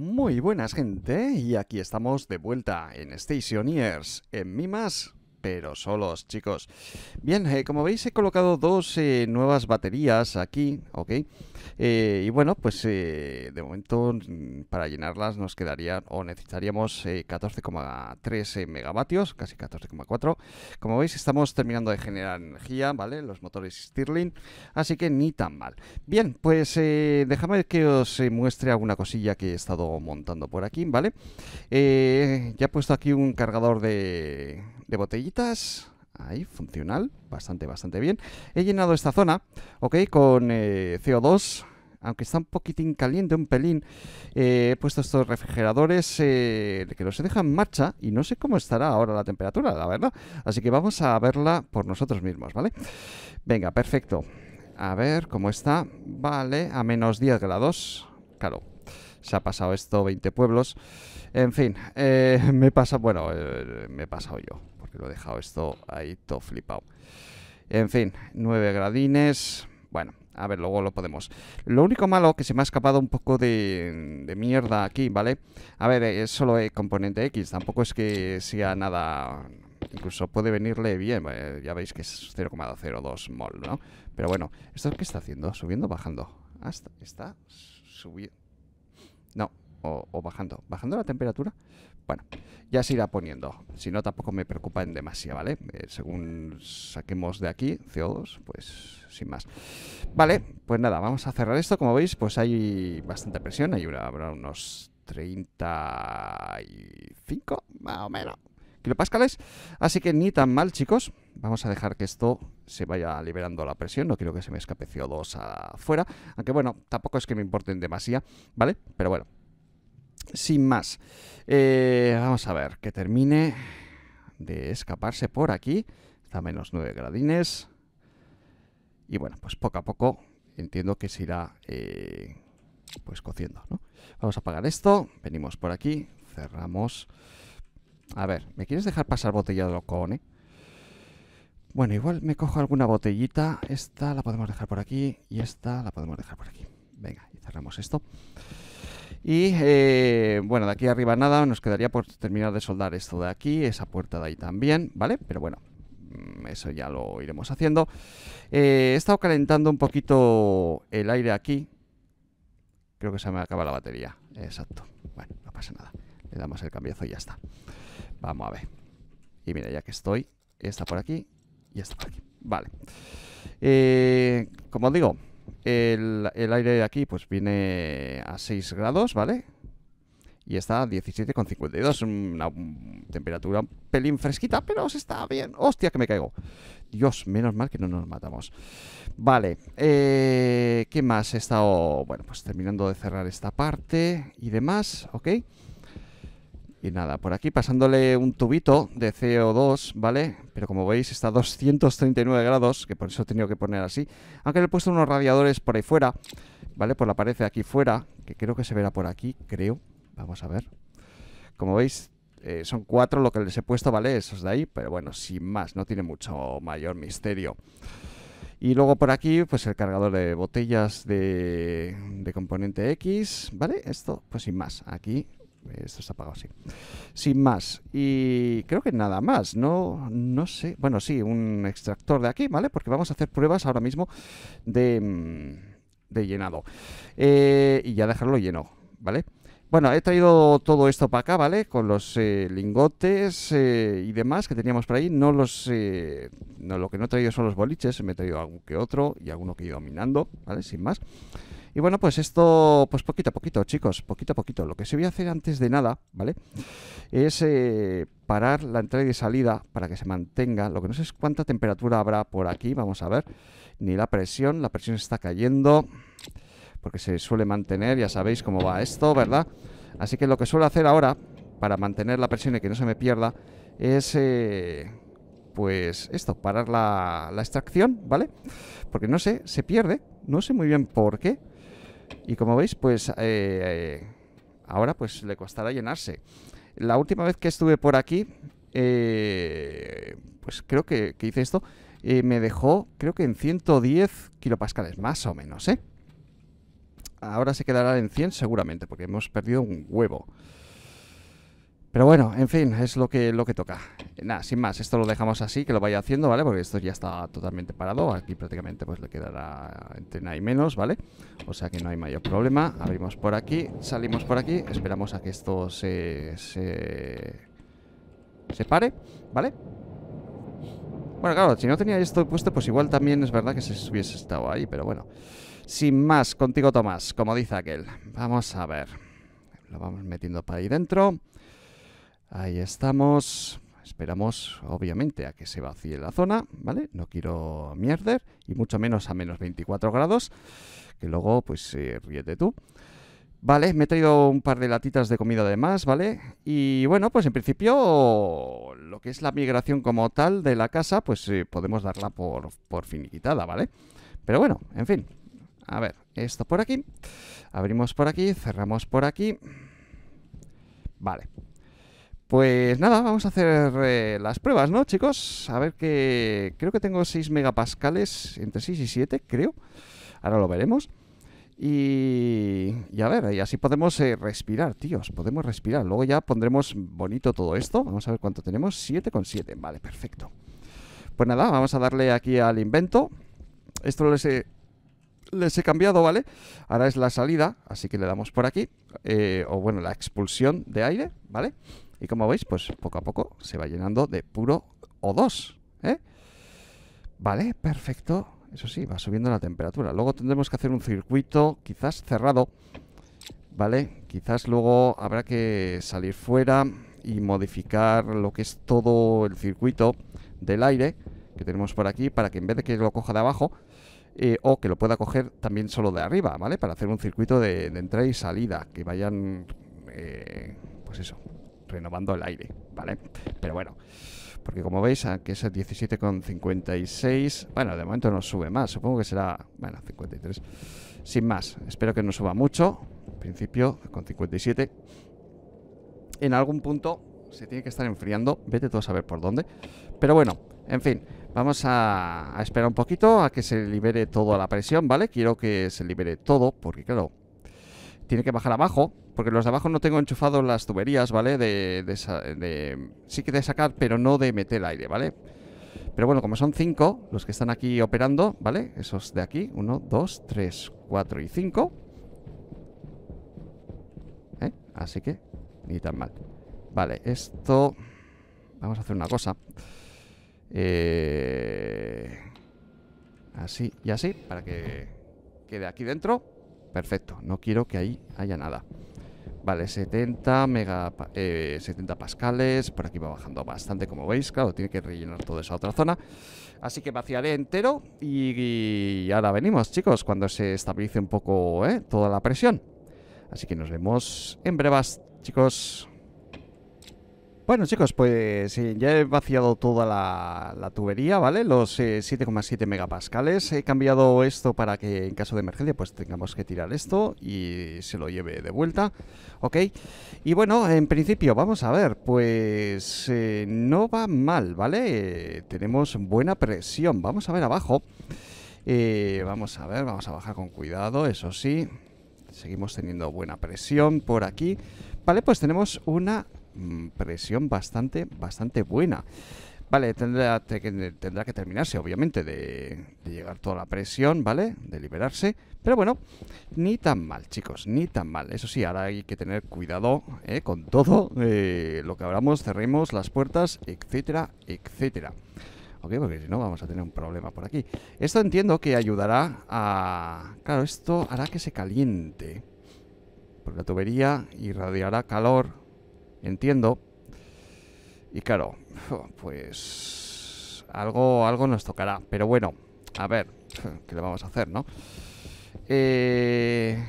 muy buenas gente y aquí estamos de vuelta en Station Years, en Mimas pero solos, chicos. Bien, eh, como veis he colocado dos eh, nuevas baterías aquí, ¿ok? Eh, y bueno, pues de momento mm, para llenarlas nos quedaría o necesitaríamos 14,3 megavatios, casi 14,4. Como veis estamos terminando de generar energía, ¿vale? Los motores Stirling, así que ni tan mal. Bien, pues déjame que os muestre alguna cosilla que he estado montando por aquí, ¿vale? ya he puesto aquí un cargador de, botellas ahí, funcional, bastante, bastante bien. He llenado esta zona, ok, con eh, CO2, aunque está un poquitín caliente, un pelín. Eh, he puesto estos refrigeradores eh, que los he dejado en marcha y no sé cómo estará ahora la temperatura, la verdad. Así que vamos a verla por nosotros mismos, ¿vale? Venga, perfecto. A ver cómo está. Vale, a menos 10 grados. Claro, se ha pasado esto 20 pueblos. En fin, me pasa, bueno, me he pasado yo lo he dejado esto ahí todo flipado. En fin, 9 gradines. Bueno, a ver, luego lo podemos. Lo único malo que se me ha escapado un poco de, mierda aquí, ¿vale? A ver, eh, es solo el eh, componente X, tampoco es que sea nada... Incluso puede venirle bien, eh, ya veis que es 0,02 mol, ¿no? Pero bueno, ¿esto qué está haciendo? ¿Subiendo ah, o bajando? Hasta, ¿Está subiendo? No, o bajando. ¿Bajando la temperatura? Bueno, ya se irá poniendo. Si no, tampoco me preocupa en demasía, ¿vale? Eh, según saquemos de aquí CO2, pues sin más. Vale, pues nada, vamos a cerrar esto. Como veis, pues hay bastante presión. Hay habrá unos 35, más o menos, kilopascales. Así que ni tan mal, chicos. Vamos a dejar que esto se vaya liberando la presión. No quiero que se me escape CO2 afuera. Aunque bueno, tampoco es que me importen demasía, ¿vale? Pero bueno, sin más. Eh, vamos a ver, que termine de escaparse por aquí. Está menos 9 gradines. Y bueno, pues poco a poco entiendo que se irá eh, pues cociendo, ¿no? Vamos a apagar esto. Venimos por aquí. Cerramos. A ver, ¿me quieres dejar pasar botella de locone? Eh? Bueno, igual me cojo alguna botellita. Esta la podemos dejar por aquí y esta la podemos dejar por aquí. Venga, y cerramos esto. Y eh, bueno, de aquí arriba nada, nos quedaría por terminar de soldar esto de aquí, esa puerta de ahí también, ¿vale? Pero bueno, mm, eso ya lo iremos haciendo. Eh, he estado calentando un poquito el aire aquí. Creo que se me acaba la batería. Exacto. Bueno, no pasa nada. Le damos el cambiazo y ya está. Vamos a ver. Y mira, ya que estoy, está por aquí y está por aquí. Vale. Eh, como digo, el, aire de aquí pues viene a 6 grados, ¿vale? y está a 17,52. Una temperatura un pelín fresquita, pero se está bien. ¡Hostia, que me caigo! Dios, menos mal que no nos matamos. Vale, eh, ¿qué más? He estado, bueno, pues terminando de cerrar esta parte y demás, ¿ok? Y nada, por aquí pasándole un tubito de CO2, ¿vale? Pero como veis está a 239 grados, que por eso he tenido que poner así. Aunque le he puesto unos radiadores por ahí fuera, ¿vale? Por la pared de aquí fuera, que creo que se verá por aquí, creo. Vamos a ver. Como veis, eh, son cuatro lo que les he puesto, ¿vale? Esos de ahí, pero bueno, sin más, no tiene mucho mayor misterio. Y luego por aquí, pues el cargador de botellas de componente X, ¿vale? Esto, pues sin más. Aquí esto está apagado, así, Sin más. Y creo que nada más. No, no sé. Bueno, sí, un extractor de aquí, ¿vale? Porque vamos a hacer pruebas ahora mismo de, mm, de llenado. Eh, y ya dejarlo lleno, ¿vale? Bueno, he traído todo esto para acá, ¿vale? Con los eh, lingotes eh, y demás que teníamos por ahí. No los... no, lo que no he traído son los boliches. Me he traído algún que otro y alguno que he ido minando, ¿vale? Sin más. Y bueno, pues esto, pues poquito a poquito, chicos, poquito a poquito. Lo que se voy a hacer antes de nada, ¿vale? Es eh, parar la entrada y salida para que se mantenga. Lo que no sé es cuánta temperatura habrá por aquí, vamos a ver. Ni la presión, la presión está cayendo porque se suele mantener, ya sabéis cómo va esto, ¿verdad? Así que lo que suelo hacer ahora, para mantener la presión y que no se me pierda, es... Eh, pues esto, parar la, la extracción, ¿vale? Porque no sé, se pierde, no sé muy bien por qué, y como veis, pues eh, eh, ahora pues le costará llenarse. La última vez que estuve por aquí, eh, pues creo que, que hice esto, eh, me dejó creo que en 110 kilopascales, más o menos, ¿eh? Ahora se quedará en 100 seguramente, porque hemos perdido un huevo. Pero bueno, en fin, es lo que, lo que toca. Eh, nada, sin más, esto lo dejamos así, que lo vaya haciendo, ¿vale? Porque esto ya está totalmente parado. Aquí prácticamente pues le quedará entre nada y menos, ¿vale? O sea que no hay mayor problema. Abrimos por aquí, salimos por aquí, esperamos a que esto se... se, se pare, ¿vale? Bueno, claro, si no tenía esto puesto, pues igual también es verdad que se hubiese estado ahí, pero bueno. Sin más, contigo Tomás, como dice aquel. Vamos a ver. Lo vamos metiendo para ahí dentro. Ahí estamos. Esperamos, obviamente, a que se vacíe la zona, ¿vale? No quiero mierder, y mucho menos a menos 24 grados, que luego, pues, se eh, ríete tú. Vale, me he traído un par de latitas de comida además, ¿vale? Y bueno, pues en principio lo que es la migración como tal de la casa, pues eh, podemos darla por, por finiquitada, ¿vale? Pero bueno, en fin. A ver, esto por aquí. Abrimos por aquí, cerramos por aquí. Vale. Pues nada, vamos a hacer eh, las pruebas, ¿no, chicos? A ver que creo que tengo 6 megapascales, entre 6 y 7, creo. Ahora lo veremos. Y, y a ver, y así podemos eh, respirar, tíos, podemos respirar. Luego ya pondremos bonito todo esto. Vamos a ver cuánto tenemos. 7 con 7, vale, perfecto. Pues nada, vamos a darle aquí al invento. Esto les he, les he cambiado, ¿vale? Ahora es la salida, así que le damos por aquí. Eh, o bueno, la expulsión de aire, ¿vale? vale y como veis, pues poco a poco se va llenando de puro O2. ¿eh? Vale, perfecto. Eso sí, va subiendo la temperatura. Luego tendremos que hacer un circuito quizás cerrado. ¿Vale? Quizás luego habrá que salir fuera y modificar lo que es todo el circuito del aire que tenemos por aquí para que en vez de que lo coja de abajo eh, o que lo pueda coger también solo de arriba, ¿vale? Para hacer un circuito de, entrada y salida, que vayan, eh, pues eso, renovando el aire, ¿vale? Pero bueno, porque como veis, aquí es el 17,56. Bueno, de momento no sube más, supongo que será, bueno, 53. Sin más, espero que no suba mucho. En principio, con 57. En algún punto se tiene que estar enfriando, vete tú a saber por dónde. Pero bueno, en fin, vamos a, a esperar un poquito a que se libere toda la presión, ¿vale? Quiero que se libere todo, porque claro, tiene que bajar abajo, porque los de abajo no tengo enchufados las tuberías, ¿vale? De, sí que de sacar, pero no de meter aire, ¿vale? Pero bueno, como son cinco los que están aquí operando, ¿vale? Esos de aquí, uno, dos, tres, cuatro y cinco. ¿Eh? Así que, ni tan mal. Vale, esto... Vamos a hacer una cosa. Eh... Así y así, para que quede aquí dentro. Perfecto, no quiero que ahí haya nada. Vale, 70, mega, 70 eh, pascales. Por aquí va bajando bastante, como veis. Claro, tiene que rellenar toda esa otra zona. Así que vaciaré entero y, ahora venimos, chicos, cuando se estabilice un poco eh, toda la presión. Así que nos vemos en brevas, chicos. Bueno, chicos, pues eh, ya he vaciado toda la, tubería, ¿vale? Los 7,7 eh, megapascales. He cambiado esto para que en caso de emergencia pues tengamos que tirar esto y se lo lleve de vuelta, ¿ok? Y bueno, en principio, vamos a ver, pues eh, no va mal, ¿vale? tenemos buena presión. Vamos a ver abajo. vamos a ver, vamos a bajar con cuidado, eso sí. Seguimos teniendo buena presión por aquí. Vale, pues tenemos una Mm, presión bastante, bastante buena. Vale, tendrá, que, tendrá que terminarse, obviamente, de, llegar toda la presión, ¿vale? De liberarse. Pero bueno, ni tan mal, chicos, ni tan mal. Eso sí, ahora hay que tener cuidado ¿eh? con todo eh, lo que abramos, cerremos las puertas, etcétera, etcétera. Ok, porque si no vamos a tener un problema por aquí. Esto entiendo que ayudará a... Claro, esto hará que se caliente. Por la tubería irradiará calor entiendo. Y claro, pues algo, algo nos tocará. Pero bueno, a ver, ¿qué le vamos a hacer, no? Eh,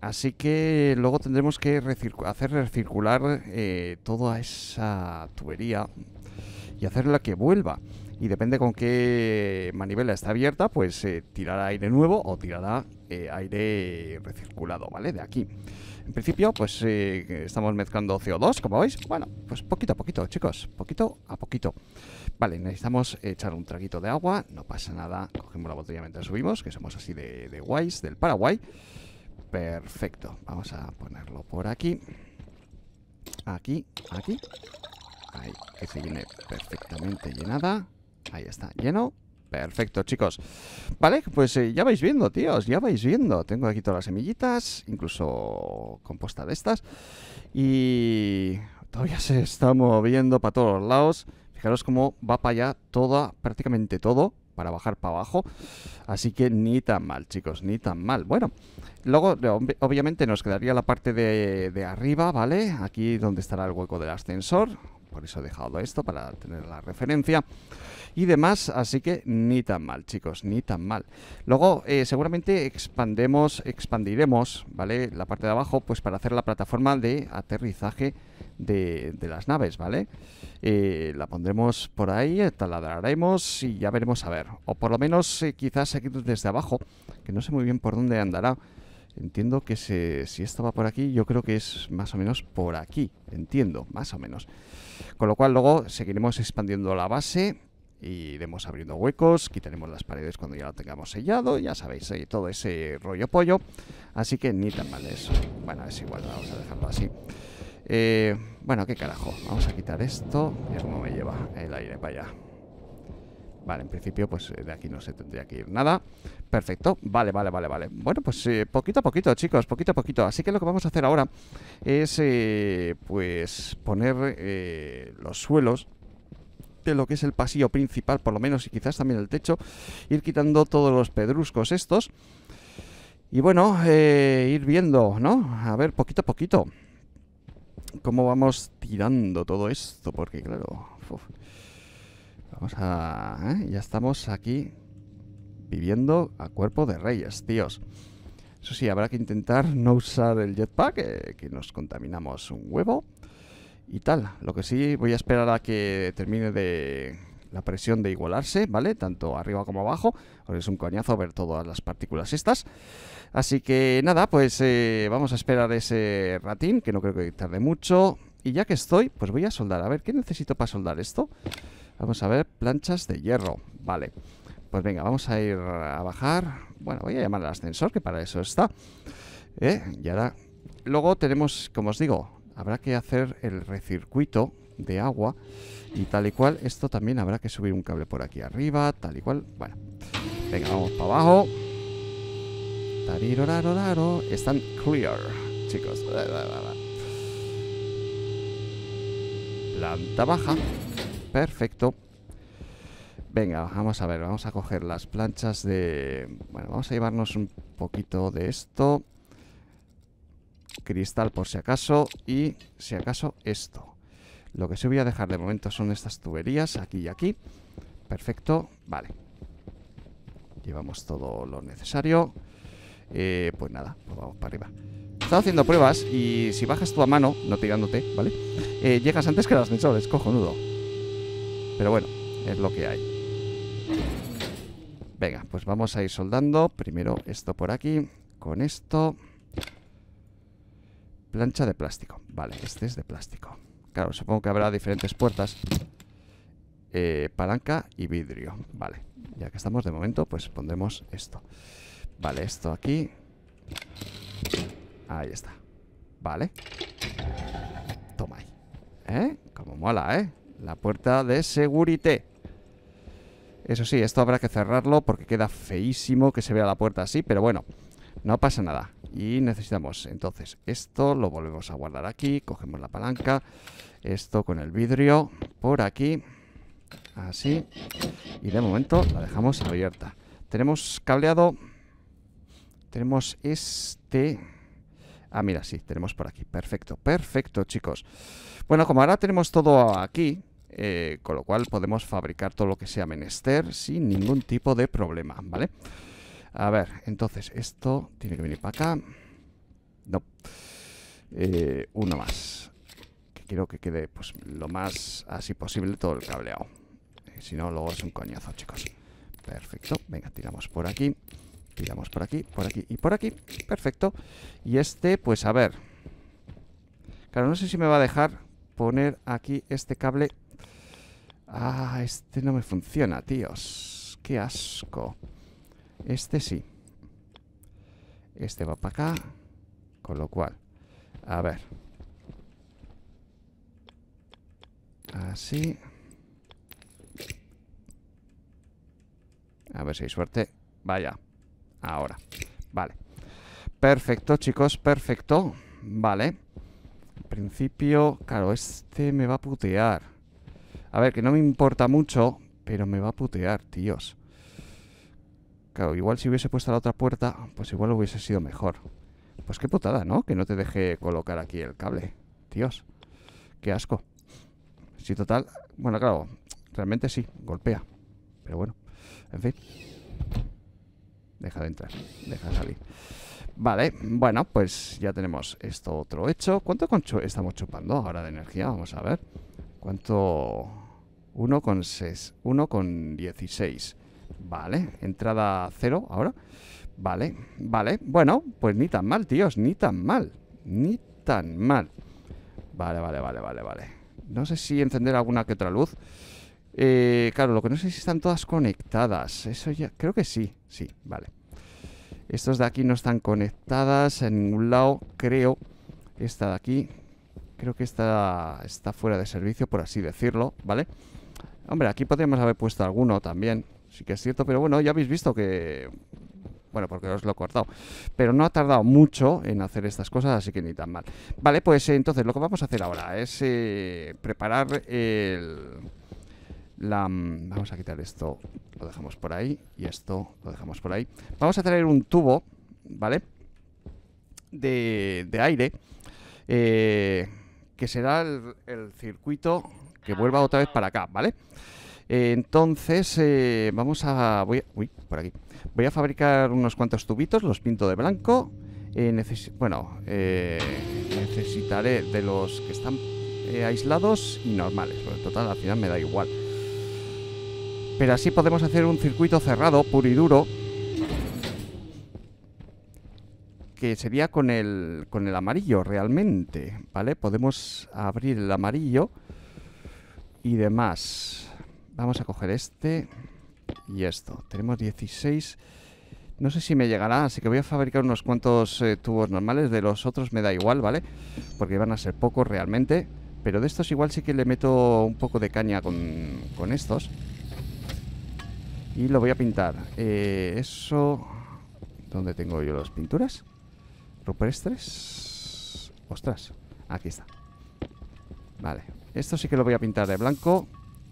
así que luego tendremos que hacer recircular eh, toda esa tubería y hacerla que vuelva. Y depende con qué manivela está abierta, pues eh, tirará aire nuevo o tirará aire recirculado, ¿vale? De aquí. En principio, pues estamos mezclando CO2, como veis. Bueno, pues poquito a poquito, chicos, poquito a poquito. Vale, necesitamos echar un traguito de agua, no pasa nada. Cogemos la botella mientras subimos, que somos así de, de guays, del Paraguay. Perfecto, vamos a ponerlo por aquí. Aquí, aquí. Ahí, que se llene perfectamente llenada. Ahí está, lleno. Perfecto, chicos. Vale, pues eh, ya vais viendo, tíos, ya vais viendo. Tengo aquí todas las semillitas, incluso composta de estas. Y todavía se está moviendo para todos los lados. Fijaros cómo va para allá toda, prácticamente todo, para bajar para abajo. Así que ni tan mal, chicos, ni tan mal. Bueno, luego obviamente nos quedaría la parte de, de arriba, ¿vale? Aquí donde estará el hueco del ascensor. Por eso he dejado esto, para tener la referencia y demás, así que ni tan mal, chicos, ni tan mal. Luego, eh, seguramente expandemos, expandiremos, ¿vale? La parte de abajo, pues para hacer la plataforma de aterrizaje de, las naves, ¿vale? Eh, la pondremos por ahí, taladraremos y ya veremos a ver. O por lo menos eh, quizás aquí desde abajo, que no sé muy bien por dónde andará. Entiendo que si esto va por aquí, yo creo que es más o menos por aquí. Entiendo, más o menos. Con lo cual luego seguiremos expandiendo la base iremos abriendo huecos, quitaremos las paredes cuando ya lo tengamos sellado, ya sabéis, eh, todo ese rollo pollo, así que ni tan mal eso. Bueno, es igual, vamos a dejarlo así. Eh, bueno, qué carajo, vamos a quitar esto, es como me lleva el aire para allá. Vale, en principio, pues eh, de aquí no se tendría que ir nada. Perfecto, vale, vale, vale, vale. Bueno, pues poquito a poquito, chicos, poquito a poquito. Así que lo que vamos a hacer ahora es, pues, poner los suelos lo que es el pasillo principal, por lo menos, y quizás también el techo, ir quitando todos los pedruscos estos. Y bueno, eh, ir viendo, ¿no? A ver, poquito a poquito. Cómo vamos tirando todo esto, porque claro... vamos a... ¿eh? Ya estamos aquí viviendo a cuerpo de reyes, tíos. Eso sí, habrá que intentar no usar el jetpack, eh, que nos contaminamos un huevo y tal. Lo que sí, voy a esperar a que termine de la presión de igualarse, ¿vale? Tanto arriba como abajo, ahora es un coñazo ver todas las partículas estas. Así que nada, pues eh, vamos a esperar ese ratín, que no creo que tarde mucho. Y ya que estoy, pues voy a soldar. A ver, ¿qué necesito para soldar esto? Vamos a ver, planchas de hierro, vale. Pues venga, vamos a ir a bajar. Bueno, voy a llamar al ascensor, que para eso está. ¿Eh? Y ahora... Luego tenemos, como os digo, habrá que hacer el recircuito de agua y tal y cual. Esto también habrá que subir un cable por aquí arriba, tal y cual. Bueno, venga, vamos para abajo. Están clear, chicos. Planta baja. Perfecto. Venga, vamos a ver, vamos a coger las planchas de... Bueno, vamos a llevarnos un poquito de esto. Cristal por si acaso y si acaso esto. Lo que sí voy a dejar de momento son estas tuberías aquí y aquí. Perfecto, vale. Llevamos todo lo necesario. Eh, pues nada, pues vamos para arriba. Estaba haciendo pruebas y si bajas tú a mano, no tirándote, ¿vale? Eh, llegas antes que las ascensor, cojonudo. Pero bueno, es lo que hay. Venga, pues vamos a ir soldando. Primero esto por aquí, con esto. Plancha de plástico. Vale, este es de plástico. Claro, supongo que habrá diferentes puertas. Eh, palanca y vidrio. Vale, ya que estamos de momento, pues pondremos esto. Vale, esto aquí. Ahí está. Vale. Toma ahí. ¿Eh? Como mola, ¿eh? La puerta de seguridad. Eso sí, esto habrá que cerrarlo porque queda feísimo que se vea la puerta así, pero bueno, no pasa nada y necesitamos entonces esto, lo volvemos a guardar aquí, cogemos la palanca, esto con el vidrio por aquí, así, y de momento la dejamos abierta. Tenemos cableado, tenemos este... Ah, mira, sí, tenemos por aquí. Perfecto, perfecto, chicos. Bueno, como ahora tenemos todo aquí, eh, con lo cual podemos fabricar todo lo que sea menester sin ningún tipo de problema, ¿vale? vale a ver, entonces esto tiene que venir para acá. No. Eh, uno más. Que quiero que quede pues lo más así posible todo el cableado. Eh, si no, luego es un coñazo, chicos. Perfecto. Venga, tiramos por aquí. Tiramos por aquí, por aquí y por aquí. Perfecto. Y este, pues a ver. Claro, no sé si me va a dejar poner aquí este cable. Ah, este no me funciona, tíos. Qué asco. Este sí. Este va para acá. Con lo cual, a ver. Así. A ver si hay suerte. Vaya. Ahora. Vale. Perfecto, chicos. Perfecto. Vale. En principio, claro, este me va a putear. A ver, que no me importa mucho, pero me va a putear, tíos. Claro, igual si hubiese puesto la otra puerta, pues igual hubiese sido mejor. Pues qué putada, ¿no? Que no te deje colocar aquí el cable. Dios, qué asco. Si total... Bueno, claro, realmente sí, golpea. Pero bueno, en fin. Deja de entrar, deja de salir. Vale, bueno, pues ya tenemos esto otro hecho. ¿Cuánto estamos chupando ahora de energía? Vamos a ver. ¿Cuánto...? 1,16. Vale, entrada cero ahora. Vale, vale. Bueno, pues ni tan mal, tíos, ni tan mal. Ni tan mal. Vale, vale, vale, vale, vale. No sé si encender alguna que otra luz. Eh, claro, lo que no sé si están todas conectadas. Eso ya. Creo que sí, sí, vale. Estos de aquí no están conectadas en ningún lado, creo. Esta de aquí. Creo que está está fuera de servicio, por así decirlo, ¿vale? Hombre, aquí podríamos haber puesto alguno también sí que es cierto, pero bueno, ya habéis visto que... Bueno, porque os lo he cortado. Pero no ha tardado mucho en hacer estas cosas, así que ni tan mal. Vale, pues eh, entonces lo que vamos a hacer ahora es eh, preparar el... La, mm, vamos a quitar esto, lo dejamos por ahí y esto lo dejamos por ahí. Vamos a traer un tubo, ¿vale? De, de aire, eh, que será el, el circuito que vuelva otra vez para acá, ¿vale? vale entonces, eh, vamos a... Voy uy, por aquí. Voy a fabricar unos cuantos tubitos, los pinto de blanco. Eh, bueno, eh, necesitaré de los que están aislados y normales. Bueno, en total, al final me da igual. Pero así podemos hacer un circuito cerrado, puro y duro. que sería con el, con el amarillo realmente, ¿vale? Podemos abrir el amarillo y demás. Vamos a coger este y esto. Tenemos 16. No sé si me llegará, así que voy a fabricar unos cuantos eh, tubos normales. De los otros me da igual, ¿vale? Porque van a ser pocos realmente. Pero de estos igual sí que le meto un poco de caña con, con estos. Y lo voy a pintar. Eh, eso... ¿Dónde tengo yo las pinturas? Rupestres. Ostras, aquí está. Vale. Esto sí que lo voy a pintar de blanco.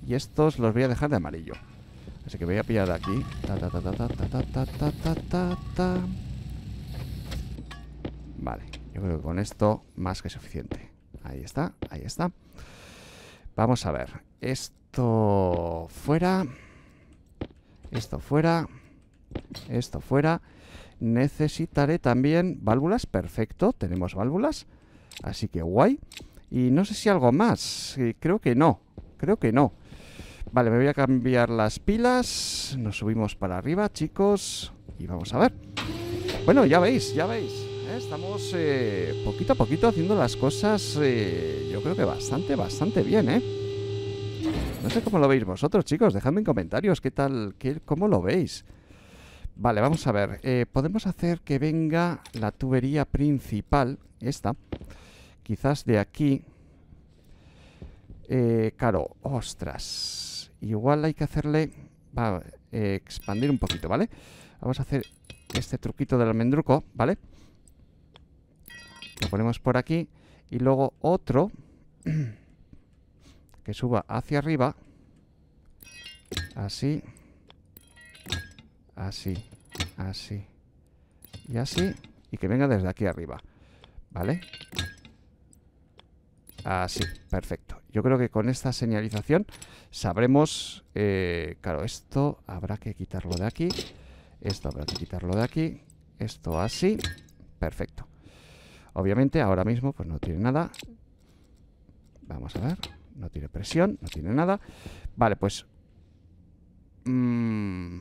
Y estos los voy a dejar de amarillo. Así que voy a pillar de aquí. Vale, yo creo que con esto más que suficiente. Ahí está, ahí está. Vamos a ver. Esto fuera. Esto fuera. Esto fuera. Necesitaré también válvulas. Perfecto, tenemos válvulas. Así que guay. Y no sé si algo más. Creo que no. Creo que no. Vale, me voy a cambiar las pilas. Nos subimos para arriba, chicos. Y vamos a ver. Bueno, ya veis, ya veis. ¿eh? Estamos eh, poquito a poquito haciendo las cosas, eh, yo creo que bastante, bastante bien, ¿eh? No sé cómo lo veis vosotros, chicos. Dejadme en comentarios qué tal, qué, cómo lo veis. Vale, vamos a ver. podemos hacer que venga la tubería principal, esta. Quizás de aquí. Eh, claro, ostras igual hay que hacerle... Va, eh, expandir un poquito, ¿vale? Vamos a hacer este truquito del almendruco, ¿vale? Lo ponemos por aquí y luego otro que suba hacia arriba. Así. Así. Así. Y así. Y que venga desde aquí arriba. ¿Vale? Así, ah, perfecto. Yo creo que con esta señalización sabremos... Eh, claro, esto habrá que quitarlo de aquí. Esto habrá que quitarlo de aquí. Esto así. Perfecto. Obviamente ahora mismo pues no tiene nada. Vamos a ver. No tiene presión, no tiene nada. Vale, pues... Mmm,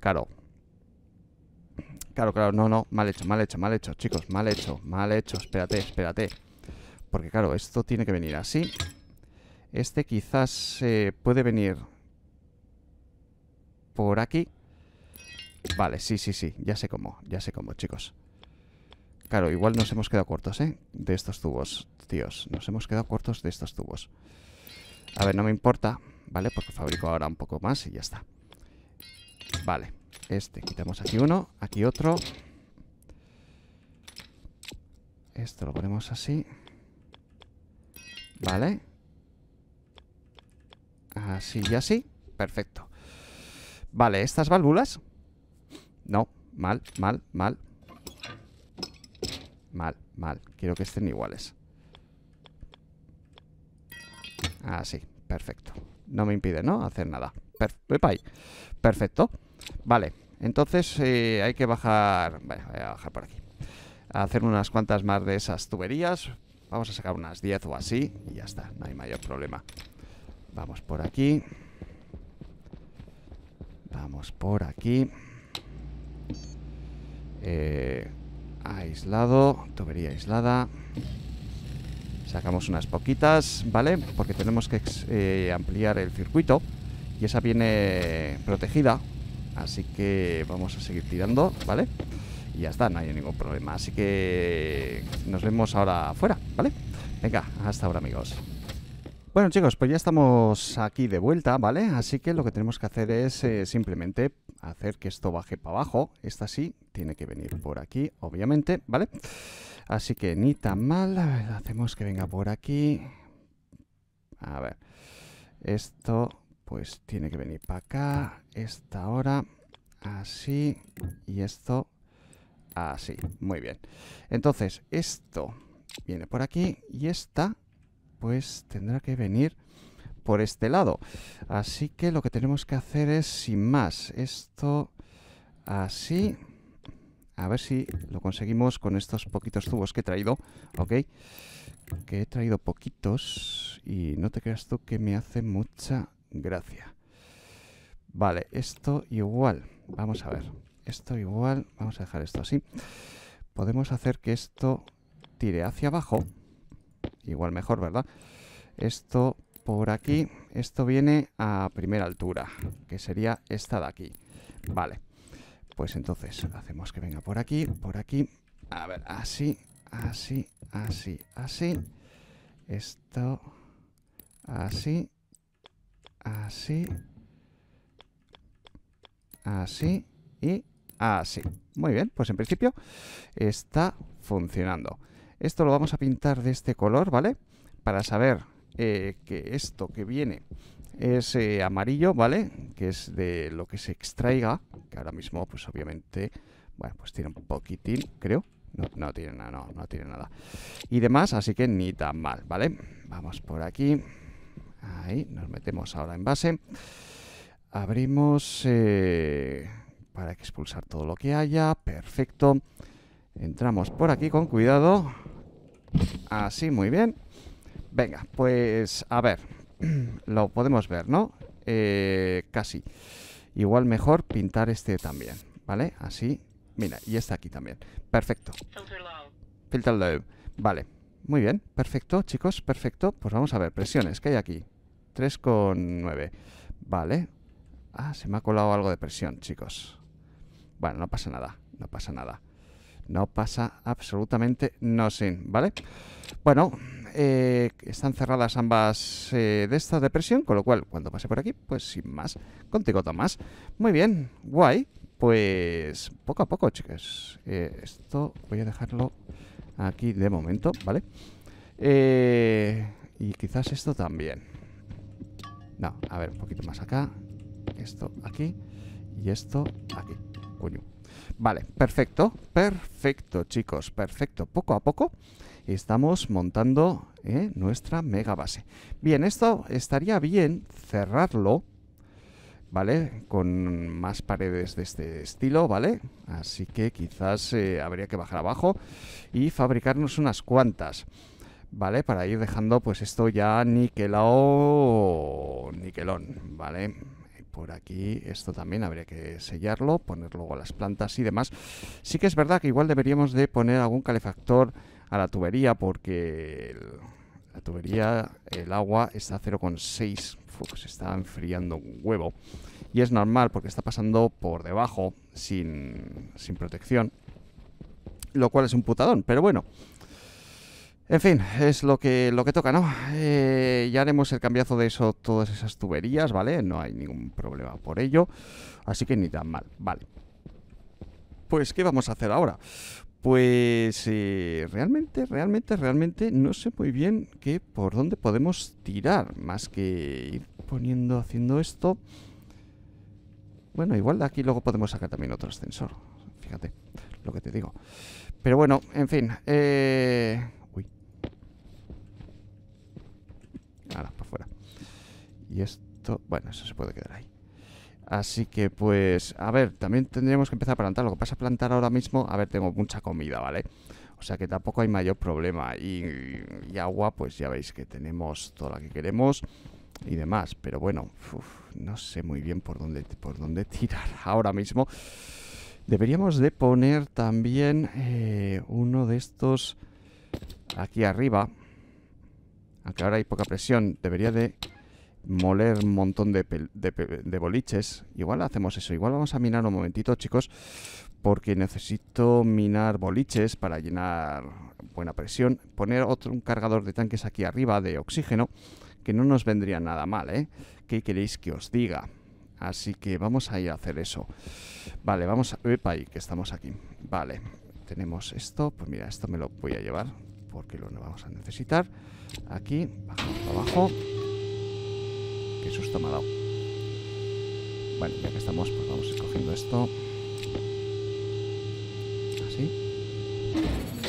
claro, Claro, claro, no, no, mal hecho, mal hecho, mal hecho, chicos, mal hecho, mal hecho, espérate, espérate. Porque claro, esto tiene que venir así. Este quizás se eh, puede venir por aquí. Vale, sí, sí, sí, ya sé cómo, ya sé cómo, chicos. Claro, igual nos hemos quedado cortos, ¿eh? De estos tubos, tíos. Nos hemos quedado cortos de estos tubos. A ver, no me importa, ¿vale? Porque fabrico ahora un poco más y ya está. Vale. Este, quitamos aquí uno, aquí otro. Esto lo ponemos así. Vale. Así y así. Perfecto. Vale, estas válvulas. No, mal, mal, mal. Mal, mal. Quiero que estén iguales. Así, perfecto. No me impide, ¿no? Hacer nada. Perfecto. Vale, entonces eh, hay que bajar. voy a bajar por aquí. A hacer unas cuantas más de esas tuberías. Vamos a sacar unas 10 o así y ya está, no hay mayor problema. Vamos por aquí. Vamos por aquí. Eh, aislado, tubería aislada. Sacamos unas poquitas, ¿vale? Porque tenemos que eh, ampliar el circuito. Y esa viene protegida Así que vamos a seguir tirando, ¿vale? Y ya está, no hay ningún problema. Así que nos vemos ahora afuera, ¿vale? Venga, hasta ahora amigos. Bueno chicos, pues ya estamos aquí de vuelta, ¿vale? Así que lo que tenemos que hacer es eh, simplemente hacer que esto baje para abajo. Esta sí tiene que venir por aquí, obviamente, ¿vale? Así que ni tan mal. Hacemos que venga por aquí. A ver. Esto pues tiene que venir para acá, esta hora, así, y esto así. Muy bien. Entonces, esto viene por aquí y esta, pues tendrá que venir por este lado. Así que lo que tenemos que hacer es, sin más, esto así. A ver si lo conseguimos con estos poquitos tubos que he traído, ¿ok? Que he traído poquitos y no te creas tú que me hace mucha Gracias. Vale, esto igual. Vamos a ver. Esto igual. Vamos a dejar esto así. Podemos hacer que esto tire hacia abajo. Igual mejor, ¿verdad? Esto por aquí. Esto viene a primera altura, que sería esta de aquí. Vale. Pues entonces hacemos que venga por aquí, por aquí. A ver, así, así, así, así. Esto así así, así y así. Muy bien, pues en principio está funcionando. Esto lo vamos a pintar de este color, ¿vale? Para saber eh, que esto que viene es eh, amarillo, ¿vale? Que es de lo que se extraiga, que ahora mismo, pues obviamente, bueno, pues tiene un poquitín, creo. No, no tiene nada, no, no tiene nada. Y demás, así que ni tan mal, ¿vale? Vamos por aquí. Ahí, nos metemos ahora en base. Abrimos eh, para expulsar todo lo que haya. Perfecto. Entramos por aquí con cuidado. Así, muy bien. Venga, pues a ver. Lo podemos ver, ¿no? Eh, casi. Igual mejor pintar este también, ¿vale? Así. Mira, y está aquí también. Perfecto. Filter Filter low. Vale. Muy bien. Perfecto, chicos. Perfecto. Pues vamos a ver. Presiones. ¿Qué hay aquí? 3,9. Vale. Ah, se me ha colado algo de presión, chicos. Bueno, no pasa nada, no pasa nada. No pasa absolutamente sin, ¿vale? Bueno, eh, están cerradas ambas eh, de estas de presión, con lo cual, cuando pase por aquí, pues sin más, contigo Tomás. Muy bien, guay. Pues poco a poco, chicos eh, esto voy a dejarlo aquí de momento, ¿vale? y quizás esto también. No, a ver, un poquito más acá. Esto aquí. Y esto aquí. Coño. Vale, perfecto. Perfecto, chicos. Perfecto. Poco a poco estamos montando eh, nuestra mega base. Bien, esto estaría bien cerrarlo. ¿vale? Con más paredes de este estilo, ¿vale? Así que quizás eh, habría que bajar abajo y fabricarnos unas cuantas. ¿vale? Para ir dejando pues esto ya niquelado, niquelón, ¿vale? Por aquí esto también habría que sellarlo, poner luego las plantas y demás. Sí que es verdad que igual deberíamos de poner algún calefactor a la tubería porque la tubería, el agua está a 0,6, se está enfriando un huevo. Y es normal porque está pasando por debajo sin, sin protección, lo cual es un putadón, pero bueno, en fin, es lo que, lo que toca, ¿no? Eh, ya haremos el cambiazo de eso, todas esas tuberías, ¿vale? No hay ningún problema por ello, así que ni tan mal, vale. Pues, ¿qué vamos a hacer ahora? Pues eh, realmente, realmente, realmente no sé muy bien que por dónde podemos tirar, más que ir poniendo, haciendo esto. Bueno, igual de aquí luego podemos sacar también otro ascensor, fíjate lo que te digo. Pero bueno, en fin, eh nada para fuera Y esto... Bueno, eso se puede quedar ahí. Así que, pues... A ver, también tendríamos que empezar a plantar. Lo que pasa a plantar ahora mismo... A ver, tengo mucha comida, ¿vale? O sea que tampoco hay mayor problema. Y, agua, pues ya veis que tenemos toda la que queremos y demás. Pero bueno, no sé muy bien por dónde, por dónde tirar ahora mismo. Deberíamos de poner también eh, uno de estos aquí arriba. Aunque ahora hay poca presión. Debería de moler un montón de, boliches. Igual hacemos eso. Igual vamos a minar un momentito, chicos. Porque necesito minar boliches para llenar buena presión. Poner otro cargador de tanques aquí arriba de oxígeno. Que no nos vendría nada mal, ¿eh? ¿Qué queréis que os diga? Así que vamos a ir a hacer eso. Vale, vamos a... Epa, ahí, que estamos aquí. Vale, tenemos esto. Pues mira, esto me lo voy a llevar porque lo vamos a necesitar. Aquí, bajamos para abajo. Qué susto me ha dado. Bueno, ya que estamos, pues vamos escogiendo esto. Así.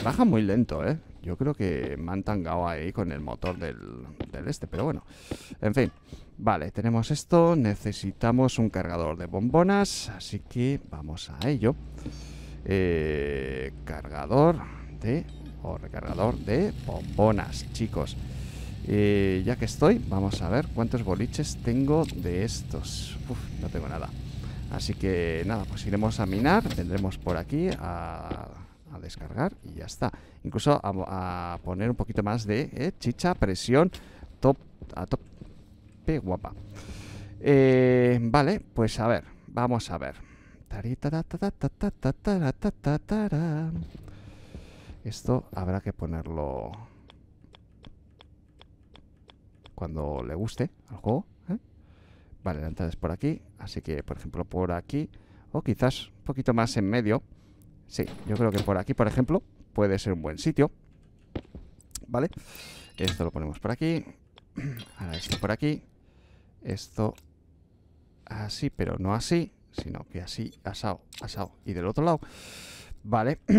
Baja muy lento, ¿eh? Yo creo que me han tangado ahí con el motor del, este, pero bueno. En fin. Vale, tenemos esto. Necesitamos un cargador de bombonas, así que vamos a ello. Eh, cargador de o recargador de bombonas, chicos. ya que estoy, vamos a ver cuántos boliches tengo de estos. Uf, no tengo nada. Así que nada, pues iremos a minar, vendremos por aquí a, descargar y ya está. Incluso a, a, poner un poquito más de chicha, presión, top, a top guapa. vale, pues a ver, vamos a ver. Esto habrá que ponerlo cuando le guste al juego. ¿eh? Vale, la por aquí, así que por ejemplo por aquí, o quizás un poquito más en medio. Sí, yo creo que por aquí, por ejemplo, puede ser un buen sitio. Vale, esto lo ponemos por aquí, ahora esto por aquí, esto así, pero no así, sino que así, asado, asado, y del otro lado. Vale.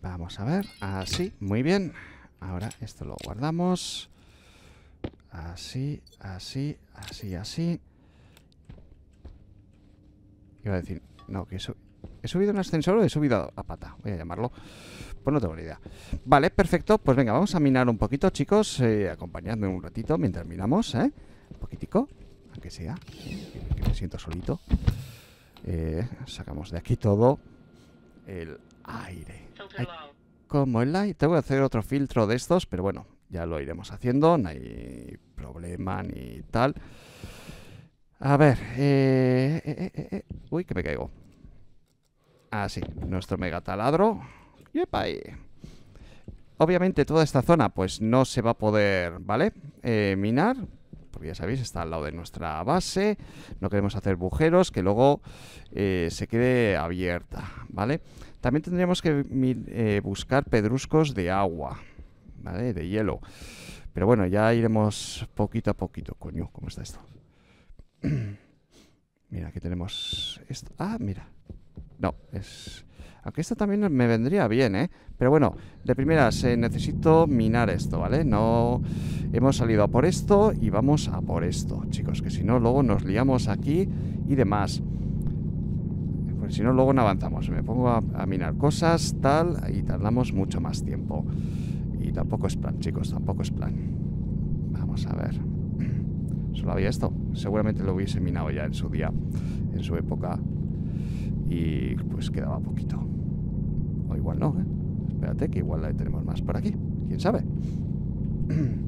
Vamos a ver, así, muy bien. Ahora esto lo guardamos. Así, así, así, así. Iba a decir, no, que ¿He subido un ascensor o he subido a pata? Voy a llamarlo. Pues no tengo ni idea. Vale, perfecto. Pues venga, vamos a minar un poquito, chicos. Eh, acompañadme un ratito mientras minamos, ¿eh? Un poquitico, aunque sea. Que me siento solito. Eh, sacamos de aquí todo el aire como el light, tengo que hacer otro filtro de estos, pero bueno, ya lo iremos haciendo, no hay problema ni tal. A ver, eh, eh, eh, uy, que me caigo. Ah, sí, nuestro mega taladro. ¡Yepa! Obviamente toda esta zona pues no se va a poder, ¿vale? minar, porque ya sabéis, está al lado de nuestra base. No queremos hacer bujeros que luego se quede abierta, ¿vale? vale también tendríamos que eh, buscar pedruscos de agua, ¿vale? De hielo. Pero bueno, ya iremos poquito a poquito. Coño, ¿cómo está esto? mira, aquí tenemos... Esto. Ah, mira. No, es... Aunque esto también me vendría bien, ¿eh? Pero bueno, de primeras se eh, necesito minar esto, ¿vale? No hemos salido por esto y vamos a por esto, chicos, que si no luego nos liamos aquí y demás si no luego no avanzamos. Me pongo a, minar cosas, tal, y tardamos mucho más tiempo. Y tampoco es plan, chicos, tampoco es plan. Vamos a ver. Solo había esto. Seguramente lo hubiese minado ya en su día, en su época. Y pues quedaba poquito. O igual no, ¿eh? Espérate, que igual la tenemos más por aquí. ¿Quién sabe?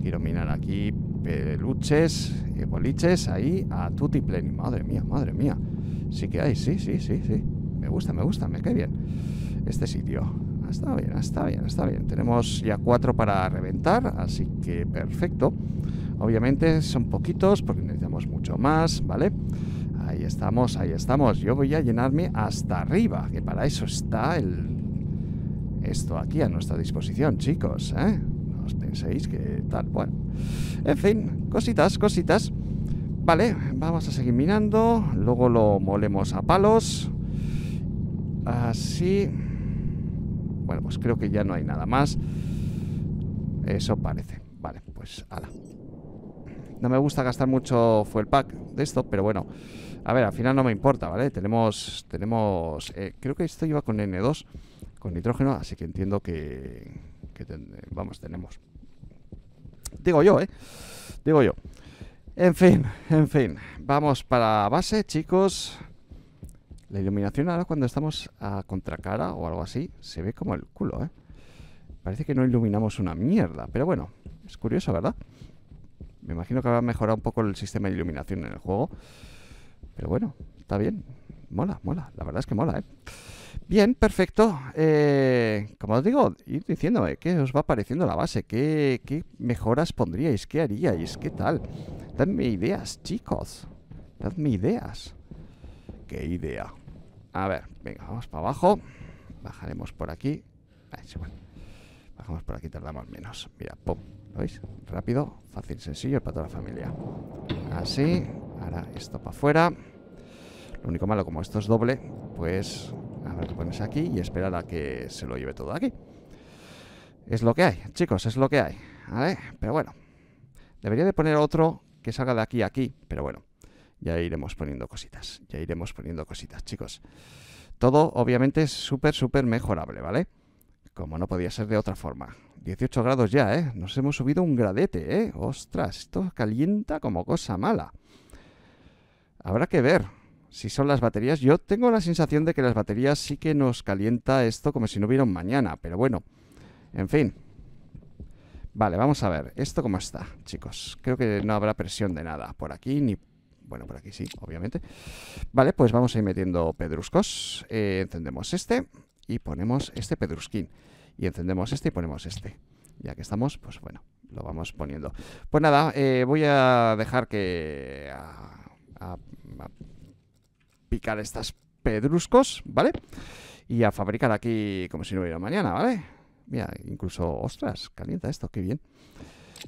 Quiero minar aquí peluches, boliches, ahí a tutti Madre mía, madre mía sí que hay, sí, sí, sí, sí. Me gusta, me gusta, me cae bien este sitio. Ah, está bien, está bien, está bien. Tenemos ya cuatro para reventar, así que perfecto. Obviamente son poquitos porque necesitamos mucho más, ¿vale? Ahí estamos, ahí estamos. Yo voy a llenarme hasta arriba, que para eso está el... Esto aquí a nuestra disposición, chicos, ¿eh? No os penséis que tal, bueno. En fin, cositas, cositas. Vale, vamos a seguir minando. Luego lo molemos a palos. Así. Bueno, pues creo que ya no hay nada más. Eso parece. Vale, pues ala. No me gusta gastar mucho fuel pack de esto, pero bueno. A ver, al final no me importa, ¿vale? Tenemos... tenemos eh, creo que esto iba con N2, con nitrógeno, así que entiendo que... vamos, tenemos. Digo yo, ¿eh? Digo yo. En fin, en fin. Vamos para base, chicos. La iluminación ahora cuando estamos a contracara o algo así, se ve como el culo, ¿eh? Parece que no iluminamos una mierda, pero bueno, es curioso, ¿verdad? Me imagino que habrá mejorado un poco el sistema de iluminación en el juego. Pero bueno, está bien. Mola, mola. La verdad es que mola, ¿eh? Bien, perfecto. Eh, como os digo, ir diciéndome qué os va pareciendo la base, qué, qué mejoras pondríais, qué haríais, qué tal. Dadme ideas, chicos Dadme ideas Qué idea A ver, venga, vamos para abajo Bajaremos por aquí ah, Bajamos por aquí, tardamos menos Mira, pum, ¿lo veis? Rápido, fácil, sencillo para toda la familia Así, ahora esto para afuera Lo único malo, como esto es doble Pues ver, que pones aquí y esperar a que se lo lleve todo aquí Es lo que hay, chicos, es lo que hay Pero bueno Debería de poner otro que salga de aquí a aquí, pero bueno, ya iremos poniendo cositas, ya iremos poniendo cositas, chicos. Todo obviamente es súper, súper mejorable, ¿vale? Como no podía ser de otra forma. 18 grados ya, ¿eh? Nos hemos subido un gradete, ¿eh? Ostras, esto calienta como cosa mala. Habrá que ver si son las baterías. Yo tengo la sensación de que las baterías sí que nos calienta esto como si no hubiera un mañana, pero bueno, en fin. Vale, vamos a ver. ¿Esto cómo está, chicos? Creo que no habrá presión de nada por aquí, ni... Bueno, por aquí sí, obviamente. Vale, pues vamos a ir metiendo pedruscos. Eh, encendemos este y ponemos este pedrusquín. Y encendemos este y ponemos este. Ya que estamos, pues bueno, lo vamos poniendo. Pues nada, eh, voy a dejar que... A, a picar estas pedruscos, ¿vale? Y a fabricar aquí como si no hubiera mañana, ¿vale? Mira, incluso, ostras, calienta esto, qué bien.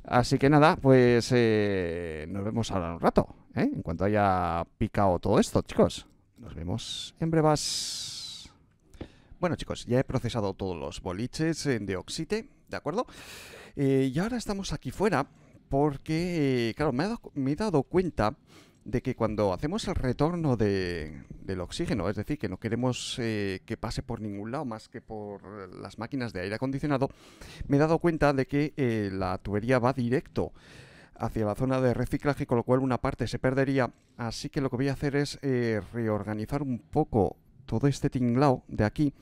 Así que nada, pues eh, nos vemos ahora un rato, ¿eh? en cuanto haya picado todo esto, chicos. Nos vemos en brevas. Bueno, chicos, ya he procesado todos los boliches eh, de Oxite, ¿de acuerdo? Eh, y ahora estamos aquí fuera porque, claro, me he dado cuenta de que cuando hacemos el retorno de, del oxígeno, es decir, que no queremos eh, que pase por ningún lado más que por las máquinas de aire acondicionado, me he dado cuenta de que eh, la tubería va directo hacia la zona de reciclaje, con lo cual una parte se perdería. Así que lo que voy a hacer es eh, reorganizar un poco todo este tinglao de aquí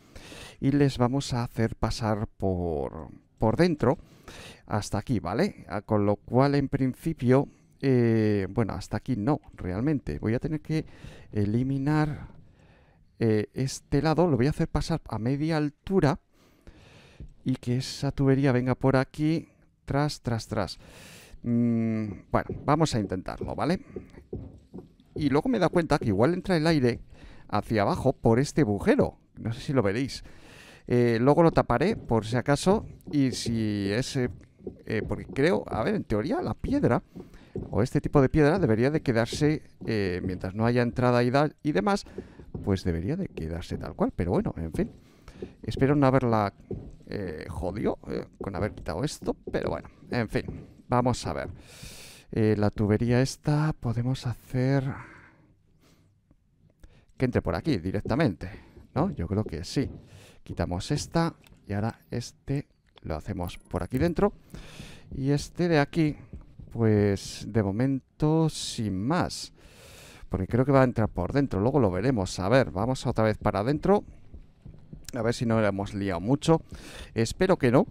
y les vamos a hacer pasar por, por dentro hasta aquí, ¿vale? Ah, con lo cual, en principio, eh, bueno, hasta aquí no, realmente. Voy a tener que eliminar eh, este lado, lo voy a hacer pasar a media altura y que esa tubería venga por aquí, tras, tras, tras. Mm, bueno, vamos a intentarlo, ¿vale? Y luego me da cuenta que igual entra el aire hacia abajo por este agujero. No sé si lo veréis. Eh, luego lo taparé, por si acaso, y si ese... porque creo, a ver, en teoría la piedra o este tipo de piedra debería de quedarse, eh, mientras no haya entrada y, demás, pues debería de quedarse tal cual. Pero bueno, en fin. Espero no haberla eh, jodido eh, con haber quitado esto, pero bueno, en fin, vamos a ver. la tubería esta podemos hacer que entre por aquí directamente, ¿no? Yo creo que sí. Quitamos esta y ahora este lo hacemos por aquí dentro. Y este de aquí pues de momento sin más. Porque creo que va a entrar por dentro, luego lo veremos. A ver, vamos otra vez para adentro. A ver si no le hemos liado mucho. Espero que no.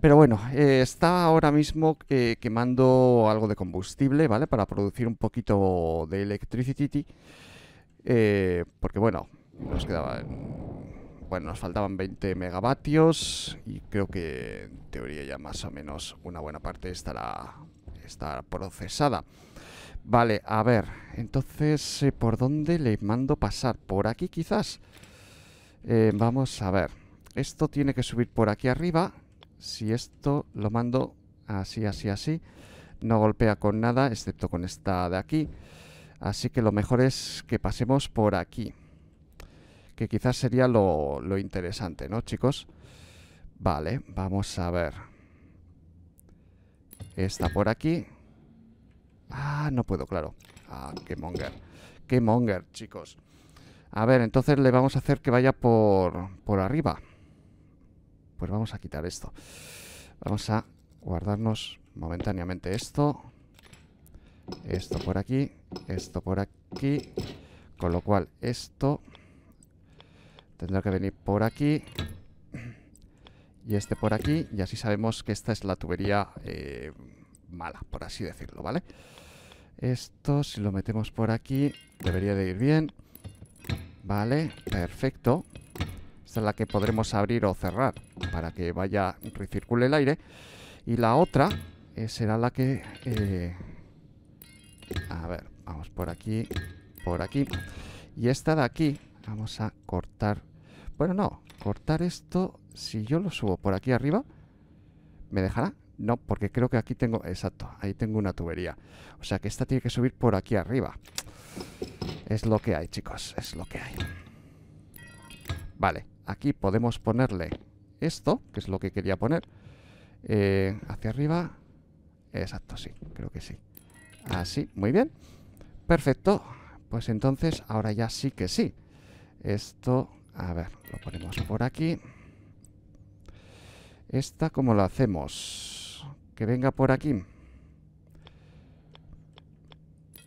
Pero bueno, eh, está ahora mismo eh, quemando algo de combustible, ¿vale? Para producir un poquito de electricity. Eh, porque bueno, nos quedaban... Bueno, nos faltaban 20 megavatios y creo que en teoría ya más o menos una buena parte estará está procesada. Vale, a ver, entonces, eh, ¿por dónde le mando pasar? ¿Por aquí quizás? Eh, vamos a ver, esto tiene que subir por aquí arriba. Si esto lo mando así, así, así, no golpea con nada, excepto con esta de aquí. Así que lo mejor es que pasemos por aquí. Que quizás sería lo interesante, ¿no, chicos? Vale, vamos a ver. Esta por aquí. Ah, no puedo, claro. Ah, qué monger. Qué monger, chicos. A ver, entonces le vamos a hacer que vaya por, por arriba. Pues vamos a quitar esto. Vamos a guardarnos momentáneamente esto. Esto por aquí. Esto por aquí. Con lo cual, esto tendrá que venir por aquí y este por aquí, y así sabemos que esta es la tubería eh, mala, por así decirlo, ¿vale? Esto, si lo metemos por aquí, debería de ir bien. Vale, perfecto. Esta es la que podremos abrir o cerrar para que vaya, recircule el aire. Y la otra eh, será la que... Eh, a ver, vamos por aquí, por aquí. Y esta de aquí, vamos a cortar... Bueno, no, cortar esto si yo lo subo por aquí arriba, ¿me dejará? No, porque creo que aquí tengo... Exacto, ahí tengo una tubería. O sea que esta tiene que subir por aquí arriba. Es lo que hay, chicos, es lo que hay. Vale, aquí podemos ponerle esto, que es lo que quería poner. Eh, hacia arriba. Exacto, sí, creo que sí. Así, muy bien. Perfecto. Pues entonces, ahora ya sí que sí. Esto, a ver, lo ponemos por aquí. Esta, ¿cómo la hacemos? Que venga por aquí.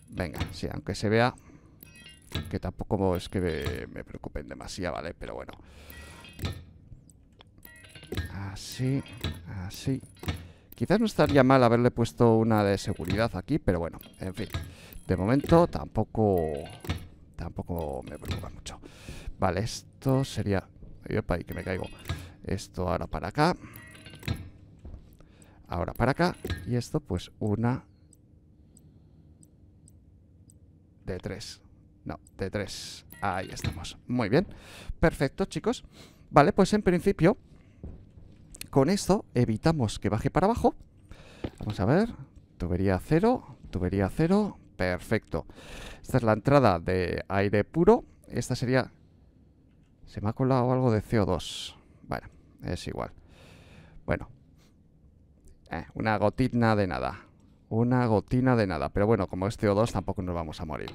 Venga, sí, aunque se vea que tampoco es que me, preocupen demasiado, ¿vale? Pero bueno. Así, así. Quizás no estaría mal haberle puesto una de seguridad aquí, pero bueno, en fin. De momento tampoco tampoco me preocupa mucho. Vale, esto sería... Opa, ahí que me caigo. Esto ahora para acá. Ahora para acá. Y esto pues una... De tres. No, de tres. Ahí estamos. Muy bien. Perfecto, chicos. Vale, pues en principio... Con esto evitamos que baje para abajo. Vamos a ver. Tubería cero. Tubería cero. Perfecto. Esta es la entrada de aire puro. Esta sería... Se me ha colado algo de CO2 es igual. Bueno, eh, una gotina de nada. Una gotina de nada. Pero bueno, como es CO2 tampoco nos vamos a morir.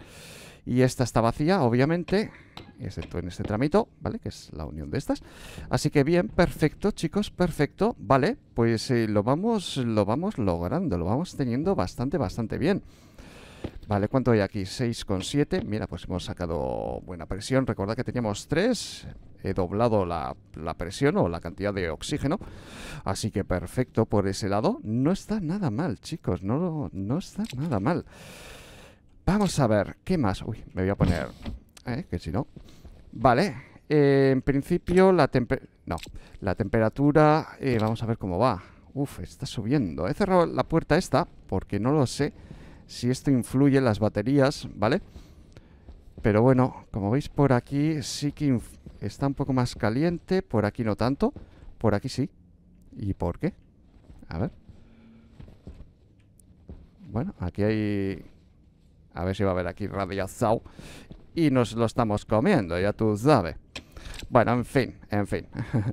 Y esta está vacía, obviamente, excepto en este tramito, ¿vale? Que es la unión de estas. Así que bien, perfecto, chicos, perfecto. Vale, pues eh, lo, vamos, lo vamos logrando, lo vamos teniendo bastante, bastante bien. Vale, ¿cuánto hay aquí? 6,7. Mira, pues hemos sacado buena presión. Recordad que teníamos 3 he doblado la, presión o la cantidad de oxígeno. Así que perfecto por ese lado. No está nada mal, chicos. No, no está nada mal. Vamos a ver, ¿qué más? Uy, me voy a poner... ¿eh? Que si no... Vale, eh, en principio la temperatura... No, la temperatura... Eh, vamos a ver cómo va. Uf, está subiendo. He cerrado la puerta esta porque no lo sé si esto influye en las baterías, ¿vale? Pero bueno, como veis por aquí sí que Está un poco más caliente, por aquí no tanto, por aquí sí. ¿Y por qué? A ver. Bueno, aquí hay... A ver si va a haber aquí radiazao. Y nos lo estamos comiendo, ya tú sabes. Bueno, en fin, en fin.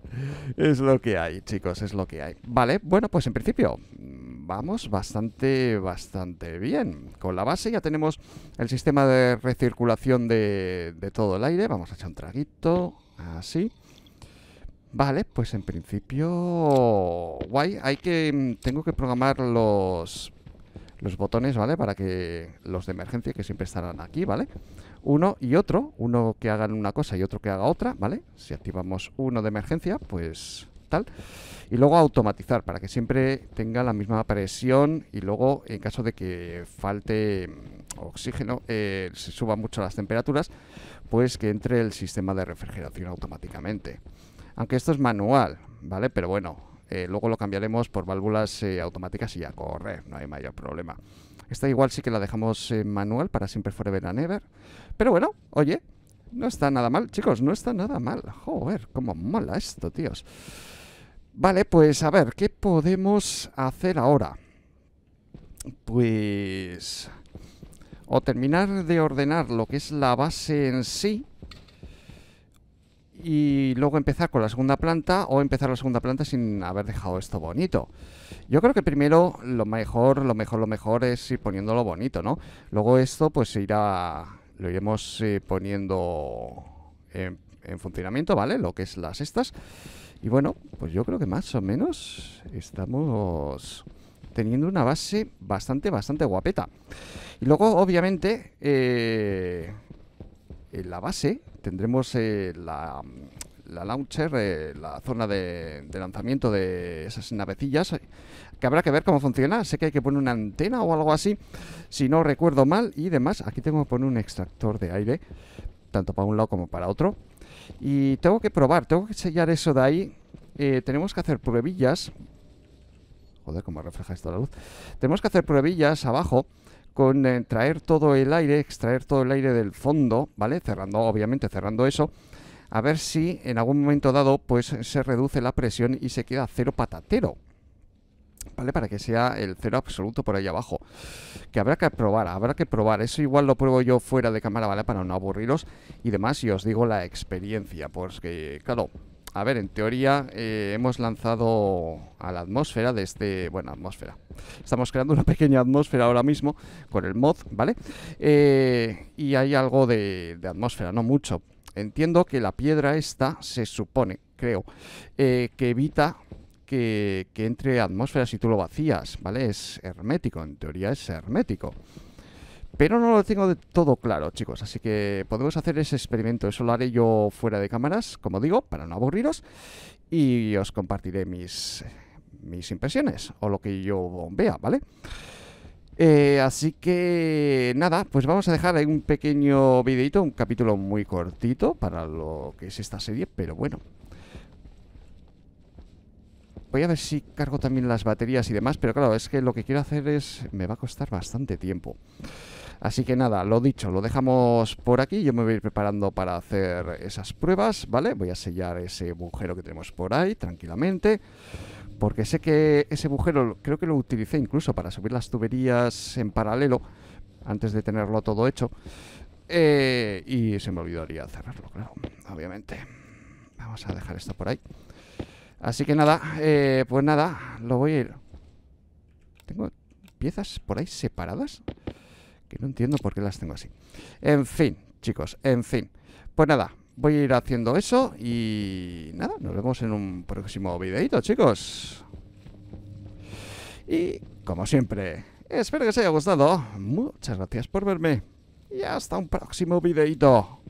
es lo que hay, chicos, es lo que hay. Vale, bueno, pues en principio mm, vamos bastante, bastante bien. Con la base ya tenemos el sistema de recirculación de, todo el aire. Vamos a echar un traguito, así. Vale, pues en principio... Guay, hay que... Mm, tengo que programar los... Los botones, ¿vale? Para que los de emergencia que siempre estarán aquí, ¿vale? vale uno y otro, uno que hagan una cosa y otro que haga otra, ¿vale? Si activamos uno de emergencia, pues tal. Y luego automatizar para que siempre tenga la misma presión y luego en caso de que falte mm, oxígeno, eh, se suban mucho las temperaturas, pues que entre el sistema de refrigeración automáticamente. Aunque esto es manual, ¿vale? Pero bueno, eh, luego lo cambiaremos por válvulas eh, automáticas y a correr, no hay mayor problema. Esta igual sí que la dejamos en manual para siempre forever and ever. Pero bueno, oye, no está nada mal, chicos, no está nada mal. Joder, cómo mola esto, tíos. Vale, pues a ver, ¿qué podemos hacer ahora? Pues... O terminar de ordenar lo que es la base en sí, y luego empezar con la segunda planta o empezar la segunda planta sin haber dejado esto bonito. Yo creo que primero lo mejor, lo mejor, lo mejor es ir poniéndolo bonito, ¿no? Luego esto pues se irá, lo iremos eh, poniendo en, funcionamiento, ¿vale? Lo que es las estas. Y bueno, pues yo creo que más o menos estamos teniendo una base bastante, bastante guapeta. Y luego, obviamente, eh, en eh, la base tendremos eh, la, launcher, eh, la zona de, lanzamiento de esas navecillas, que habrá que ver cómo funciona. Sé que hay que poner una antena o algo así, si no recuerdo mal, y demás. Aquí tengo que poner un extractor de aire, tanto para un lado como para otro. Y tengo que probar, tengo que sellar eso de ahí. tenemos que hacer pruebillas. Joder, cómo refleja esto la luz. Tenemos que hacer pruebillas abajo con eh, traer todo el aire, extraer todo el aire del fondo, ¿vale? Cerrando, obviamente cerrando eso, a ver si en algún momento dado pues se reduce la presión y se queda cero patatero. ¿Vale? Para que sea el cero absoluto por ahí abajo. Que habrá que probar, habrá que probar. Eso igual lo pruebo yo fuera de cámara, ¿vale? Para no aburriros y demás. Y os digo la experiencia. Pues que, claro, a ver, en teoría eh, hemos lanzado a la atmósfera desde... Este, bueno, atmósfera. Estamos creando una pequeña atmósfera ahora mismo con el mod, ¿vale? Eh, y hay algo de, atmósfera, no mucho. Entiendo que la piedra esta se supone, creo, eh, que evita que, que, entre atmósfera si tú lo vacías, ¿vale? Es hermético, en teoría es hermético. Pero no lo tengo de todo claro, chicos, así que podemos hacer ese experimento. Eso lo haré yo fuera de cámaras, como digo, para no aburriros. Y os compartiré mis, mis impresiones o lo que yo vea, ¿vale? Eh, así que nada, pues vamos a dejar ahí un pequeño videito, un capítulo muy cortito para lo que es esta serie, pero bueno. Voy a ver si cargo también las baterías y demás, pero claro, es que lo que quiero hacer es... me va a costar bastante tiempo. Así que nada, lo dicho, lo dejamos por aquí. Yo me voy a ir preparando para hacer esas pruebas, ¿vale? Voy a sellar ese agujero que tenemos por ahí tranquilamente. Porque sé que ese agujero creo que lo utilicé incluso para subir las tuberías en paralelo antes de tenerlo todo hecho. Eh, y se me olvidaría cerrarlo, claro, obviamente. Vamos a dejar esto por ahí. Así que nada, eh, pues nada, lo voy a ir... ¿Tengo piezas por ahí separadas? Que no entiendo por qué las tengo así. En fin, chicos, en fin. Pues nada, voy a ir haciendo eso y nada, nos vemos en un próximo videito, chicos. Y como siempre, espero que os haya gustado. Muchas gracias por verme y hasta un próximo videito.